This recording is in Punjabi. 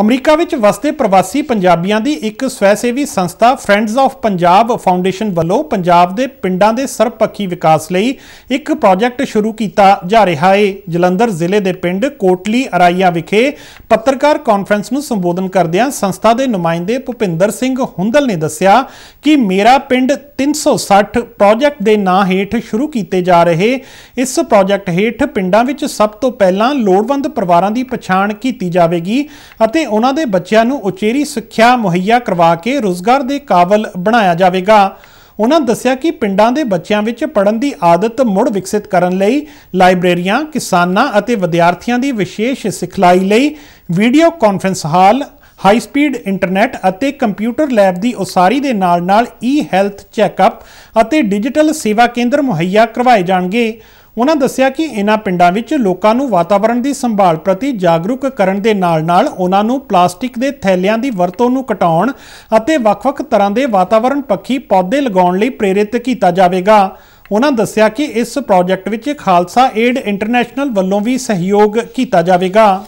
ਅਮਰੀਕਾ ਵਿੱਚ ਵਸਦੇ ਪ੍ਰਵਾਸੀ ਪੰਜਾਬੀਆਂ ਦੀ ਇੱਕ ਸਵੈਸੇਵੀ ਸੰਸਥਾ ਫਰੈਂਡਸ ਆਫ ਪੰਜਾਬ ਫਾਊਂਡੇਸ਼ਨ ਵੱਲੋਂ ਪੰਜਾਬ ਦੇ ਪਿੰਡਾਂ ਦੇ ਸਰਪੱਖੀ ਵਿਕਾਸ ਲਈ ਇੱਕ ਪ੍ਰੋਜੈਕਟ ਸ਼ੁਰੂ ਕੀਤਾ ਜਾ ਰਿਹਾ ਹੈ ਜਲੰਧਰ ਜ਼ਿਲ੍ਹੇ ਦੇ ਪਿੰਡ ਕੋਟਲੀ ਅਰਾਈਆ ਵਿਖੇ ਪੱਤਰਕਾਰ ਕਾਨਫਰੰਸ ਨੂੰ ਸੰਬੋਧਨ ਕਰਦਿਆਂ ਸੰਸਥਾ ਦੇ ਨੁਮਾਇੰਦੇ ਭੁਪਿੰਦਰ ਸਿੰਘ ਹੁੰਦਲ ਨੇ ਦੱਸਿਆ ਕਿ ਮੇਰਾ ਪਿੰਡ 360 ਪ੍ਰੋਜੈਕਟ ਦੇ ਨਾਂ ਹੇਠ ਸ਼ੁਰੂ ਕੀਤੇ ਜਾ ਰਹੇ ਇਸ ਪ੍ਰੋਜੈਕਟ ਹੇਠ ਪਿੰਡਾਂ ਵਿੱਚ ਸਭ ਤੋਂ ਪਹਿਲਾਂ ਲੋੜਵੰਦ ਪਰਿਵਾਰਾਂ ਦੀ ਪਛਾਣ ਕੀਤੀ ਜਾਵੇਗੀ ਅਤੇ ਉਹਨਾਂ ਦੇ ਬੱਚਿਆਂ ਨੂੰ ਉਚੇਰੀ ਸਿੱਖਿਆ ਮੁਹੱਈਆ ਕਰਵਾ ਕੇ ਰੋਜ਼ਗਾਰ ਦੇ ਕਾਬਲ ਬਣਾਇਆ ਜਾਵੇਗਾ ਉਹਨਾਂ ਦੱਸਿਆ ਕਿ ਪਿੰਡਾਂ ਦੇ ਬੱਚਿਆਂ ਵਿੱਚ ਪੜ੍ਹਨ ਦੀ ਆਦਤ ਮੁੜ ਵਿਕਸਿਤ ਕਰਨ ਲਈ ਲਾਇਬ੍ਰੇਰੀਆਂ ਕਿਸਾਨਾਂ ਅਤੇ ਵਿਦਿਆਰਥੀਆਂ ਦੀ ਵਿਸ਼ੇਸ਼ ਸਿਖਲਾਈ ਲਈ video conference hall high speed internet ਅਤੇ ਕੰਪਿਊਟਰ ਲੈਬ ਦੀ ਉਸਾਰੀ ਦੇ ਨਾਲ-ਨਾਲ ਈ ਹੈਲਥ ਚੈੱਕਅਪ ਅਤੇ ਡਿਜੀਟਲ ਸੇਵਾ ਕੇਂਦਰ ਮੁਹੱਈਆ ਕਰਵਾਏ ਜਾਣਗੇ ਉਹਨਾਂ ਦੱਸਿਆ ਕਿ ਇਨ੍ਹਾਂ ਪਿੰਡਾਂ ਵਿੱਚ ਲੋਕਾਂ ਨੂੰ ਵਾਤਾਵਰਣ ਦੀ ਸੰਭਾਲ ਪ੍ਰਤੀ ਜਾਗਰੂਕ ਕਰਨ ਦੇ ਨਾਲ-ਨਾਲ ਉਹਨਾਂ ਨੂੰ ਪਲਾਸਟਿਕ ਦੇ ਥੈਲਿਆਂ ਦੀ ਵਰਤੋਂ ਨੂੰ ਘਟਾਉਣ ਅਤੇ ਵੱਖ-ਵੱਖ ਤਰ੍ਹਾਂ ਦੇ ਵਾਤਾਵਰਣ ਪੱਖੀ ਪੌਦੇ ਲਗਾਉਣ ਲਈ ਪ੍ਰੇਰਿਤ ਕੀਤਾ ਜਾਵੇਗਾ ਉਹਨਾਂ ਦੱਸਿਆ ਕਿ ਇਸ ਪ੍ਰੋਜੈਕਟ ਵਿੱਚ ਖਾਲਸਾ ਏਡ ਇੰਟਰਨੈਸ਼ਨਲ ਵੱਲੋਂ ਵੀ ਸਹਿਯੋਗ ਕੀਤਾ ਜਾਵੇਗਾ